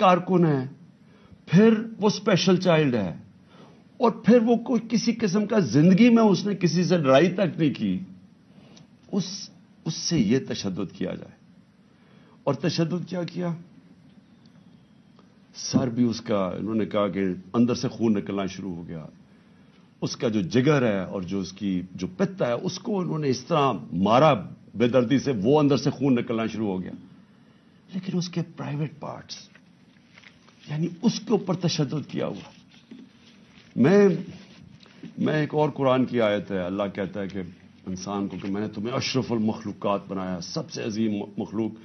कारकुन है फिर वो स्पेशल चाइल्ड है और फिर वो कोई किसी किस्म का जिंदगी में उसने किसी से लड़ाई तक नहीं की उस उससे ये तशद किया जाए और तशद क्या किया सर भी उसका इन्होंने कहा कि अंदर से खून निकलना शुरू हो गया उसका जो जिगर है और जो उसकी जो पित्त है उसको उन्होंने इस तरह मारा बेदर्दी से वो अंदर से खून निकलना शुरू हो गया लेकिन उसके प्राइवेट पार्ट्स यानी उसके ऊपर तशद किया हुआ मैं मैं एक और कुरान की आयत है अल्लाह कहता है कि इंसान को कि मैंने तुम्हें अशरफुल मखलूक बनाया सबसे अजीम मखलूक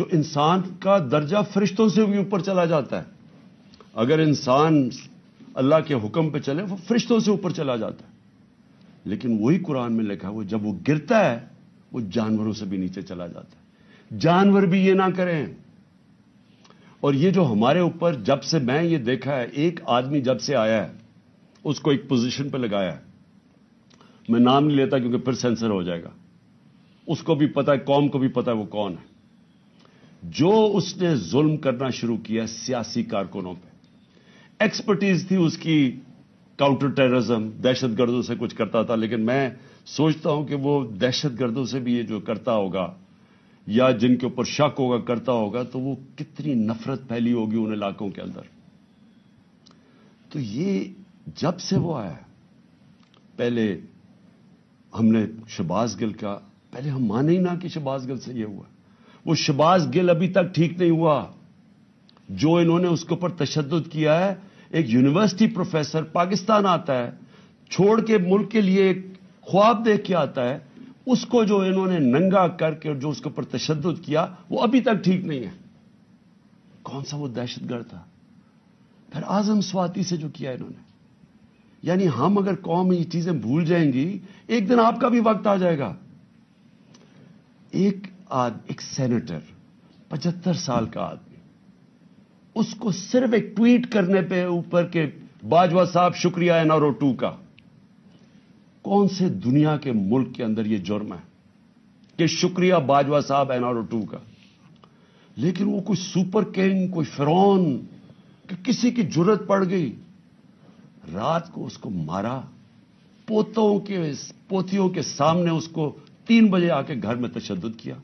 जो इंसान का दर्जा फरिश्तों से भी ऊपर चला जाता है अगर इंसान अल्लाह के हुक्म पे चले वो फरिश्तों से ऊपर चला जाता है लेकिन वही कुरान में लिखा हुआ जब वो गिरता है वो जानवरों से भी नीचे चला जाता है जानवर भी ये ना करें और ये जो हमारे ऊपर जब से मैं ये देखा है एक आदमी जब से आया है उसको एक पोजीशन पे लगाया है मैं नाम नहीं लेता क्योंकि फिर सेंसर हो जाएगा उसको भी पता है कौम को भी पता है वो कौन है जो उसने जुल्म करना शुरू किया सियासी कारकुनों पे एक्सपर्टीज थी उसकी काउंटर टेररिज्म दहशतगर्दों से कुछ करता था लेकिन मैं सोचता हूं कि वो दहशतगर्दों से भी ये जो करता होगा या जिनके ऊपर शक होगा करता होगा तो वो कितनी नफरत फैली होगी उन इलाकों के अंदर तो ये जब से वो आया पहले हमने शबाज गिल का पहले हम माने ही ना कि शबाज गिल से ये हुआ वो शबाज गिल अभी तक ठीक नहीं हुआ जो इन्होंने उसके ऊपर तशद किया है एक यूनिवर्सिटी प्रोफेसर पाकिस्तान आता है छोड़ के मुल्क के लिए एक ख्वाब देख के आता है उसको जो इन्होंने नंगा करके और जो उसके ऊपर तशद किया वो अभी तक ठीक नहीं है कौन सा वो दहशतगर्द था फिर आजम स्वाति से जो किया इन्होंने यानी हम अगर कौम ये चीजें भूल जाएंगी एक दिन आपका भी वक्त आ जाएगा एक आद एक सेनेटर पचहत्तर साल का आदमी उसको सिर्फ एक ट्वीट करने पे ऊपर के बाजवा साहब शुक्रिया एनआरओ टू का कौन से दुनिया के मुल्क के अंदर ये जुर्म है कि शुक्रिया बाजवा साहब एनआरओ टू का लेकिन वो कोई सुपर किंग कोई फिरौन कि किसी की जरूरत पड़ गई रात को उसको मारा पोतों के पोतियों के सामने उसको तीन बजे आके घर में तशद किया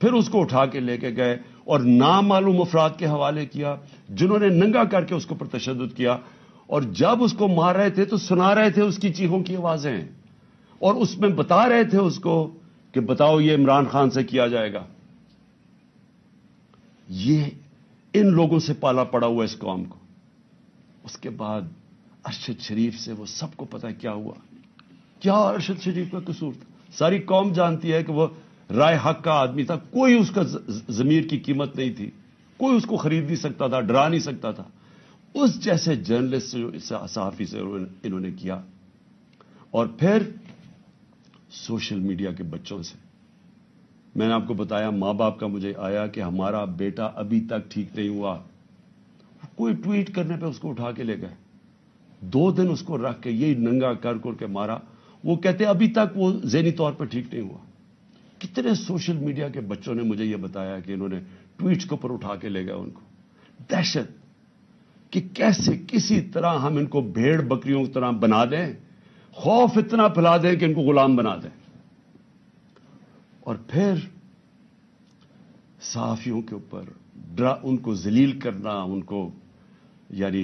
फिर उसको उठा के लेके गए और नामालूम अफराद के हवाले किया जिन्होंने नंगा करके उसके ऊपर तशद किया और जब उसको मार रहे थे तो सुना रहे थे उसकी चीखों की आवाजें और उसमें बता रहे थे उसको कि बताओ ये इमरान खान से किया जाएगा ये इन लोगों से पाला पड़ा हुआ इस कौम को उसके बाद अरशद शरीफ से वो सबको पता है क्या हुआ क्या अरशद शरीफ का कसूर था सारी कौम जानती है कि वो राय हक का आदमी था कोई उसका जमीर की कीमत नहीं थी कोई उसको खरीद नहीं सकता था डरा नहीं सकता था उस जैसे जर्नलिस्ट सहाफ़ी से इन्होंने किया और फिर सोशल मीडिया के बच्चों से मैंने आपको बताया मां बाप का मुझे आया कि हमारा बेटा अभी तक ठीक नहीं हुआ कोई ट्वीट करने पे उसको उठा के ले गए दो दिन उसको रख के यही नंगा कर कर के मारा वो कहते अभी तक वो जहनी तौर पर ठीक नहीं हुआ कितने सोशल मीडिया के बच्चों ने मुझे ये बताया कि इन्होंने ट्वीट्स के ऊपर उठा के ले गए उनको दहशत कि कैसे किसी तरह हम इनको भेड़ बकरियों की तरह बना दें खौफ इतना फैला दें कि इनको गुलाम बना दें और फिर सहाफियों के ऊपर उनको जलील करना उनको यानी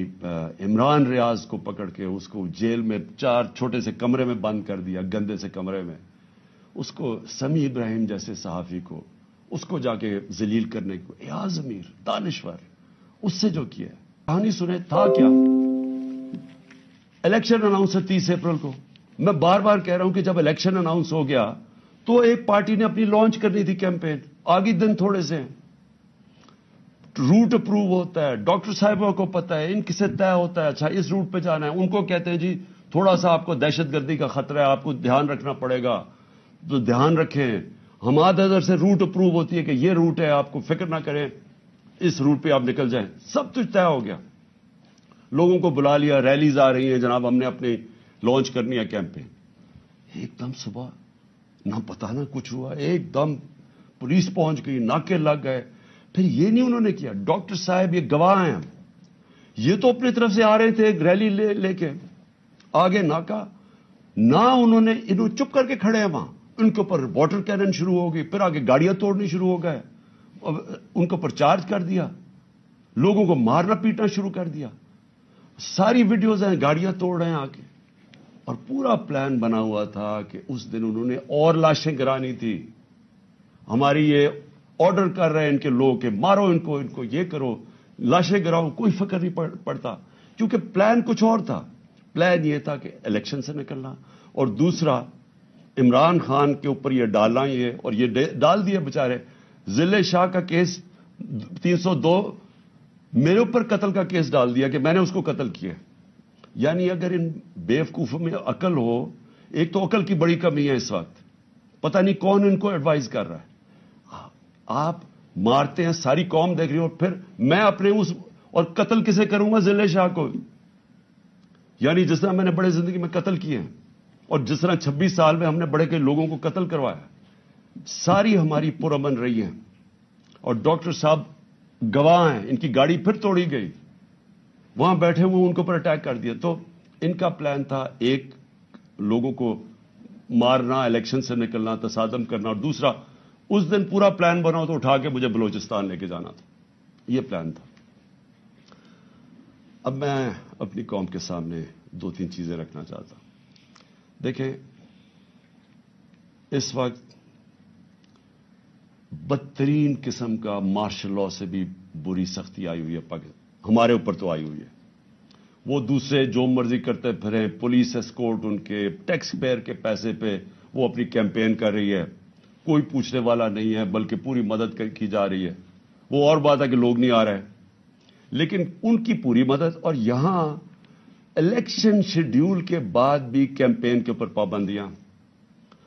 इमरान रियाज को पकड़ के उसको जेल में चार छोटे से कमरे में बंद कर दिया गंदे से कमरे में उसको समी इब्राहिम जैसे सहाफ़ी को उसको जाके जलील करने को या अमीर दानश्वर उससे जो किया कहानी सुने था क्या इलेक्शन अनाउंस है तीस अप्रैल को मैं बार बार कह रहा हूं कि जब इलेक्शन अनाउंस हो गया तो एक पार्टी ने अपनी लॉन्च करनी थी कैंपेन आगे दिन थोड़े से रूट अप्रूव होता है डॉक्टर साहबों को पता है इनके से तय होता है अच्छा इस रूट पे जाना है उनको कहते हैं जी थोड़ा सा आपको दहशतगर्दी का खतरा है आपको ध्यान रखना पड़ेगा तो ध्यान रखें हमारे अदर से रूट अप्रूव होती है कि ये रूट है आपको फिक्र ना करें इस रूट पे आप निकल जाएं सब कुछ तय हो गया लोगों को बुला लिया रैलीज आ रही है जनाब हमने अपने लॉन्च करनी है कैंपेन एकदम सुबह ना पता ना कुछ हुआ एकदम पुलिस पहुंच गई नाके लग गए फिर ये नहीं उन्होंने किया डॉक्टर साहब ये गवाह हैं ये तो अपनी तरफ से आ रहे थे रैली ले लेके आगे नाका ना उन्होंने इन्हों चुप करके खड़े हैं वहां उनके ऊपर वाटर कैनन शुरू हो गई फिर आगे गाड़ियां तोड़नी शुरू हो गए उनको ऊपर चार्ज कर दिया लोगों को मारना पीटना शुरू कर दिया सारी वीडियोज हैं गाड़ियां तोड़ रहे हैं आके और पूरा प्लान बना हुआ था कि उस दिन उन्होंने और लाशें गिरानी थी हमारी ये ऑर्डर कर रहे हैं इनके लोग के मारो इनको इनको ये करो लाशें गिराओ कोई फकर नहीं पड़, पड़ता क्योंकि प्लान कुछ और था प्लान ये था कि इलेक्शन से निकलना और दूसरा इमरान खान के ऊपर ये डालना ये और ये डाल दिए बेचारे जिले शाह का केस 302 मेरे ऊपर कत्ल का केस डाल दिया कि मैंने उसको कत्ल किया यानी अगर इन बेवकूफों में अकल हो एक तो अकल की बड़ी कमी है इस वक्त पता नहीं कौन इनको एडवाइस कर रहा है आप मारते हैं सारी कौम देख रही हो फिर मैं अपने उस और कत्ल किसे करूंगा जिले शाह को यानी जिस तरह मैंने बड़े जिंदगी में कत्ल किए हैं और जिस तरह 26 साल में हमने बड़े कई लोगों को कत्ल करवाया सारी हमारी पुरमन रही है और डॉक्टर साहब गवाह हैं इनकी गाड़ी फिर तोड़ी गई वहां बैठे हुए उनके ऊपर अटैक कर दिया तो इनका प्लान था एक लोगों को मारना इलेक्शन से निकलना तसादम करना और दूसरा उस दिन पूरा प्लान बनाओ तो उठा के मुझे बलोचिस्तान लेके जाना था यह प्लान था अब मैं अपनी कौम के सामने दो तीन चीजें रखना चाहता देखें इस वक्त बदतरीन किस्म का मार्शल लॉ से भी बुरी सख्ती आई हुई है पाकिस्तान हमारे ऊपर तो आई हुई है वो दूसरे जो मर्जी करते फिर पुलिस एस्कोर्ट उनके टैक्स पेयर के पैसे पे वो अपनी कैंपेन कर रही है कोई पूछने वाला नहीं है बल्कि पूरी मदद कर, की जा रही है वो और बात है कि लोग नहीं आ रहे लेकिन उनकी पूरी मदद और यहां इलेक्शन शेड्यूल के बाद भी कैंपेन के ऊपर पाबंदियां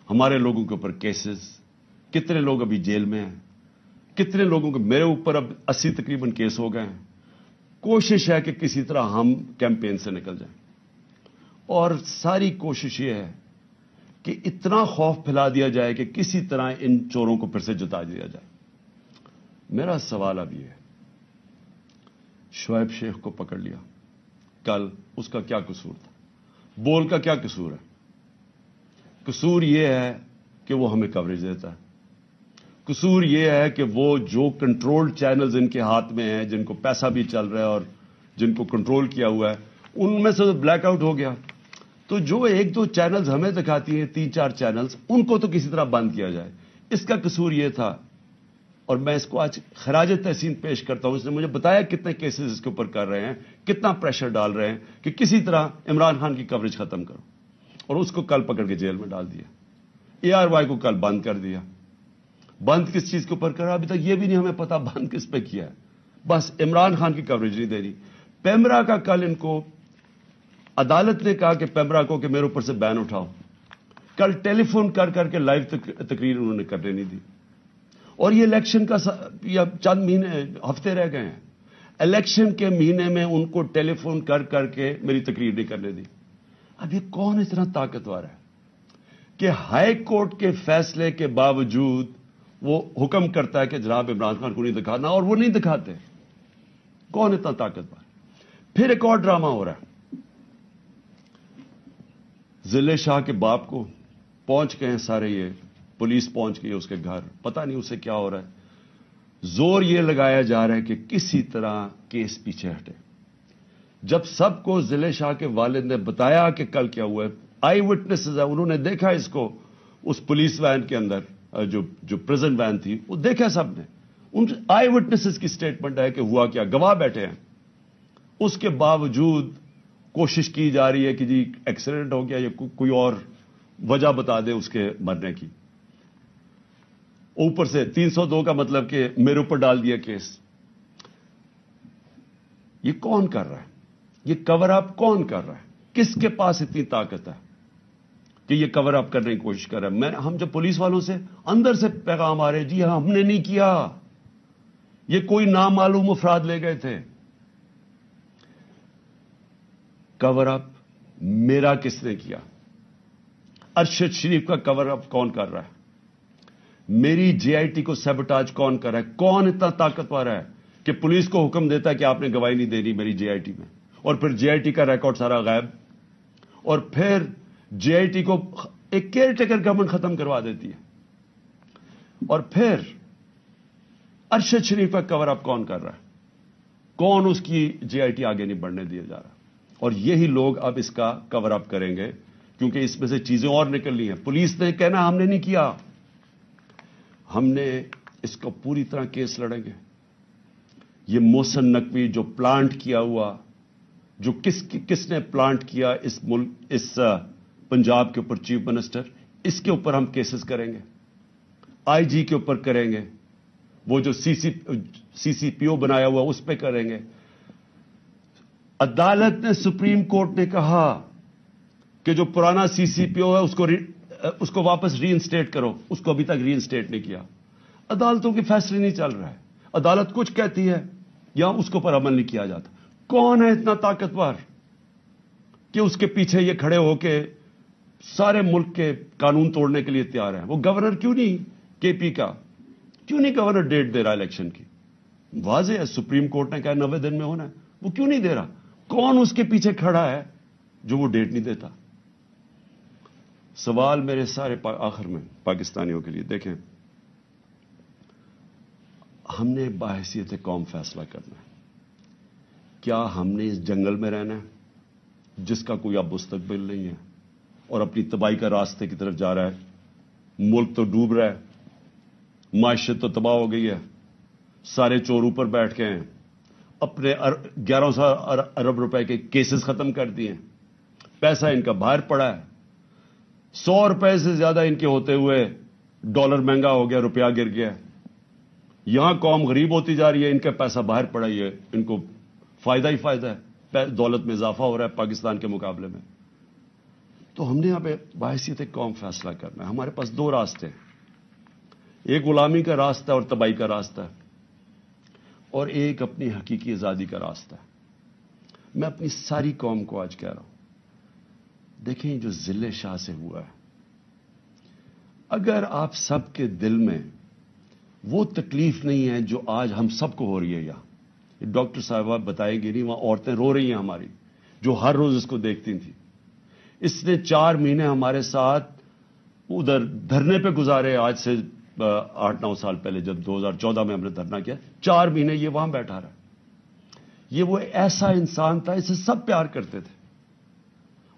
हमारे लोगों के ऊपर केसेस कितने लोग अभी जेल में हैं कितने लोगों के मेरे ऊपर अब अस्सी तकरीबन केस हो गए हैं कोशिश है कि किसी तरह हम कैंपेन से निकल जाएं और सारी कोशिश यह है कि इतना खौफ फैला दिया जाए कि किसी तरह इन चोरों को फिर से जता दिया जाए मेरा सवाल अब यह है शुएब शेख को पकड़ लिया कल उसका क्या कसूर था बोल का क्या कसूर है कसूर यह है कि वो हमें कवरेज देता है कसूर यह है कि वो जो कंट्रोल्ड चैनल्स इनके हाथ में हैं जिनको पैसा भी चल रहा है और जिनको कंट्रोल किया हुआ है उनमें से तो ब्लैकआउट हो गया तो जो एक दो चैनल्स हमें दिखाती हैं तीन चार चैनल्स उनको तो किसी तरह बंद किया जाए इसका कसूर यह था और मैं इसको आज खराज तहसीन पेश करता हूं इसने मुझे बताया कितने केसेस इसके ऊपर कर रहे हैं कितना प्रेशर डाल रहे हैं कि किसी तरह इमरान खान की कवरेज खत्म करो और उसको कल पकड़ के जेल में डाल दिया एआरवाई को कल बंद कर दिया बंद किस चीज के ऊपर करा अभी तक यह भी नहीं हमें पता बंद किस पे किया है बस इमरान खान की कवरेज नहीं दे रही पेमरा का कल इनको अदालत ने कहा कि पेमरा को कि मेरे ऊपर से बैन उठाओ कल टेलीफोन कर करके लाइव तकरीर उन्होंने करने नहीं दी और ये इलेक्शन का या चंद महीने हफ्ते रह गए हैं इलेक्शन के महीने में उनको टेलीफोन कर करके मेरी तकरीर नहीं करने दी अब ये कौन इतना ताकतवर है कि हाई कोर्ट के फैसले के बावजूद वो हुक्म करता है कि जनाब इमरान खान को नहीं दिखाना और वो नहीं दिखाते कौन इतना ताकतवर फिर एक और ड्रामा हो रहा है जिले शाह के बाप को पहुंच गए हैं सारे ये पुलिस पहुंच गई उसके घर पता नहीं उसे क्या हो रहा है जोर ये लगाया जा रहा है कि किसी तरह केस पीछे हटे जब सबको जिले शाह के वालिद ने बताया कि कल क्या हुआ है आई विटनेसेस है उन्होंने देखा इसको उस पुलिस वैन के अंदर जो जो प्रेजेंट वैन थी वो देखा सबने उन आई विटनेसेस की स्टेटमेंट है कि हुआ क्या गवाह बैठे हैं उसके बावजूद कोशिश की जा रही है कि जी एक्सीडेंट हो गया या को, कोई और वजह बता दे उसके मरने की ऊपर से 302 का मतलब कि मेरे ऊपर डाल दिया केस ये कौन कर रहा है ये कवर अप कौन कर रहा है किसके पास इतनी ताकत है कि ये कवर अप करने की कोशिश कर रहा है मैं हम जब पुलिस वालों से अंदर से पैगाम आ रहे जी हाँ हमने नहीं किया ये कोई नामालूम अफराद ले गए थे कवर अप मेरा किसने किया अरशद शरीफ का कवर अप कौन कर रहा है मेरी जेआईटी को सेबोटाज कौन कर रहा है कौन इतना ताकतवर है कि पुलिस को हुक्म देता है कि आपने गवाही नहीं देनी मेरी जेआईटी में और फिर जेआईटी का रिकॉर्ड सारा गायब और फिर जेआईटी को एक केयर टेकर गवर्नमेंट खत्म करवा देती है और फिर अरशद शरीफ का कवर अप कौन कर रहा है कौन उसकी जेआईटी आगे नहीं बढ़ने दिया जा रहा और यही लोग अब इसका कवर अप करेंगे क्योंकि इसमें से चीजें और निकलनी हैं पुलिस ने कहना हमने नहीं किया हमने इसको पूरी तरह केस लड़ेंगे ये मोहसन नकवी जो प्लांट किया हुआ जो किस किसने प्लांट किया इस मुल्क इस पंजाब के ऊपर चीफ मिनिस्टर इसके ऊपर हम केसेस करेंगे आईजी के ऊपर करेंगे वो जो सीसी सीसीपीओ बनाया हुआ उस पर करेंगे अदालत ने सुप्रीम कोर्ट ने कहा कि जो पुराना सीसीपीओ है उसको री, उसको वापस रीइंस्टेट करो उसको अभी तक रीइंस्टेट नहीं किया अदालतों के फैसले नहीं चल रहा है अदालत कुछ कहती है या उसके ऊपर अमल नहीं किया जाता कौन है इतना ताकतवर कि उसके पीछे ये खड़े होके सारे मुल्क के कानून तोड़ने के लिए तैयार हैं वो गवर्नर क्यों नहीं केपी का क्यों नहीं गवर्नर डेट दे रहा इलेक्शन की वाज है सुप्रीम कोर्ट ने कहा नब्बे दिन में होना है वो क्यों नहीं दे रहा कौन उसके पीछे खड़ा है जो वो डेट नहीं देता सवाल मेरे सारे आखिर में पाकिस्तानियों के लिए देखें हमने बाहसीत कौम फैसला करना है क्या हमने इस जंगल में रहना है जिसका कोई अब मुस्तबिल नहीं है और अपनी तबाही का रास्ते की तरफ जा रहा है मुल्क तो डूब रहा है माशत तो तबाह हो गई है सारे चोर ऊपर बैठ गए हैं अपने ग्यारह सौ अरब रुपए के केसेस खत्म कर दिए पैसा इनका बाहर पड़ा है सौ रुपए से ज्यादा इनके होते हुए डॉलर महंगा हो गया रुपया गिर गया यहां कौम गरीब होती जा रही है इनका पैसा बाहर पड़ा ही है इनको फायदा ही फायदा है दौलत में इजाफा हो रहा है पाकिस्तान के मुकाबले में तो हमने यहां पर बाहसीत कौम फैसला करना है हमारे पास दो रास्ते हैं एक गुलामी का रास्ता और तबाही का रास्ता है और एक अपनी हकीकी आज़ादी का रास्ता है मैं अपनी सारी कौम को आज कह रहा हूं देखें जो जिले शाह से हुआ है अगर आप सबके दिल में वो तकलीफ नहीं है जो आज हम सबको हो रही है यहां डॉक्टर साहब बताएंगे नहीं वहां औरतें रो रही हैं हमारी जो हर रोज इसको देखती थी इसने चार महीने हमारे साथ उधर धरने पे गुजारे आज से आठ नौ साल पहले जब 2014 में हमने धरना किया चार महीने ये वहां बैठा रहा ये वो ऐसा इंसान था इसे सब प्यार करते थे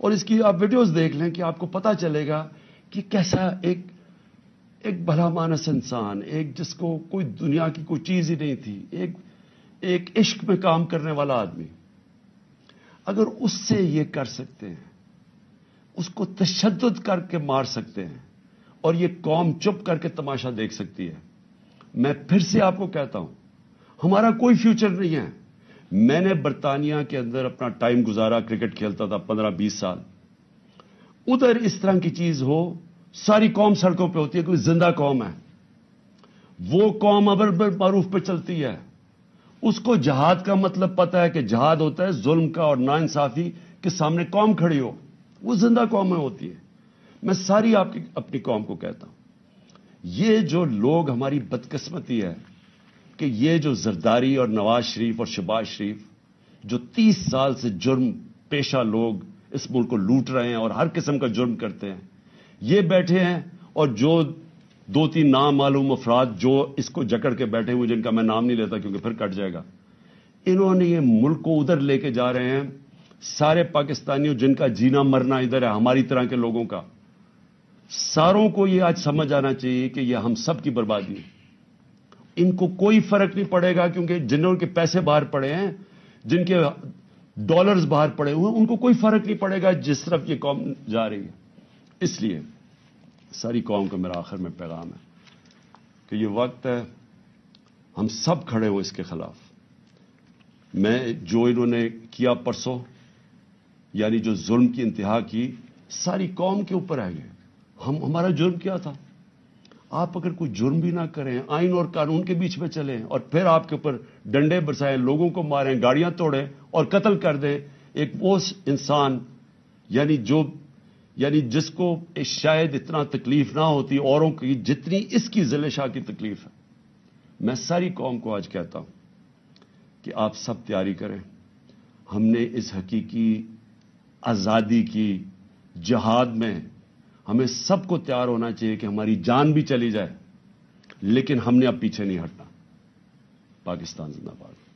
और इसकी आप वीडियोस देख लें कि आपको पता चलेगा कि कैसा एक एक भला मानस इंसान एक जिसको कोई दुनिया की कोई चीज ही नहीं थी एक एक इश्क में काम करने वाला आदमी अगर उससे ये कर सकते हैं उसको तशद करके मार सकते हैं और ये कौम चुप करके तमाशा देख सकती है मैं फिर से आपको कहता हूं हमारा कोई फ्यूचर नहीं है मैंने बरतानिया के अंदर अपना टाइम गुजारा क्रिकेट खेलता था पंद्रह बीस साल उधर इस तरह की चीज हो सारी कौम सड़कों पे होती है क्योंकि जिंदा कौम है वो कौम अबर मारूफ पे चलती है उसको जहाद का मतलब पता है कि जहाद होता है जुल्म का और नाइंसाफी के सामने कौम खड़ी हो वो जिंदा कौम में होती है मैं सारी आपकी अपनी कौम को कहता हूं ये जो लोग हमारी बदकस्मती है कि ये जो जरदारी और नवाज शरीफ और शबाज शरीफ जो तीस साल से जुर्म पेशा लोग इस मुल्क को लूट रहे हैं और हर किस्म का जुर्म करते हैं ये बैठे हैं और जो दो तीन नाम मालूम अफराद जो इसको जकड़ के बैठे हुए जिनका मैं नाम नहीं लेता क्योंकि फिर कट जाएगा इन्होंने ये मुल्क को उधर लेके जा रहे हैं सारे पाकिस्तानियों जिनका जीना मरना इधर है हमारी तरह के लोगों का सारों को यह आज समझ आना चाहिए कि यह हम सब की बर्बादी है इनको कोई फर्क नहीं पड़ेगा क्योंकि जिनके पैसे बाहर पड़े हैं जिनके डॉलर्स बाहर पड़े हुए हैं उनको कोई फर्क नहीं पड़ेगा जिस तरफ ये कौम जा रही है इसलिए सारी कौम का मेरा आखिर में पैगाम है कि ये वक्त है हम सब खड़े हो इसके खिलाफ मैं जो इन्होंने किया परसों यानी जो जुर्म की इंतहा की सारी कौम के ऊपर आ गए हम हमारा जुर्म क्या था आप अगर कोई जुर्म भी ना करें आइन और कानून के बीच में चलें और फिर आपके ऊपर डंडे बरसाएं लोगों को मारें गाड़ियां तोड़ें और कत्ल कर दें एक वो इंसान यानी जो यानी जिसको शायद इतना तकलीफ ना होती औरों की जितनी इसकी जिले शाह की तकलीफ है मैं सारी कौम को आज कहता हूं कि आप सब तैयारी करें हमने इस हकीकी आज़ादी की जहाद में हमें सबको तैयार होना चाहिए कि हमारी जान भी चली जाए लेकिन हमने अब पीछे नहीं हटना पाकिस्तान जिंदाबाद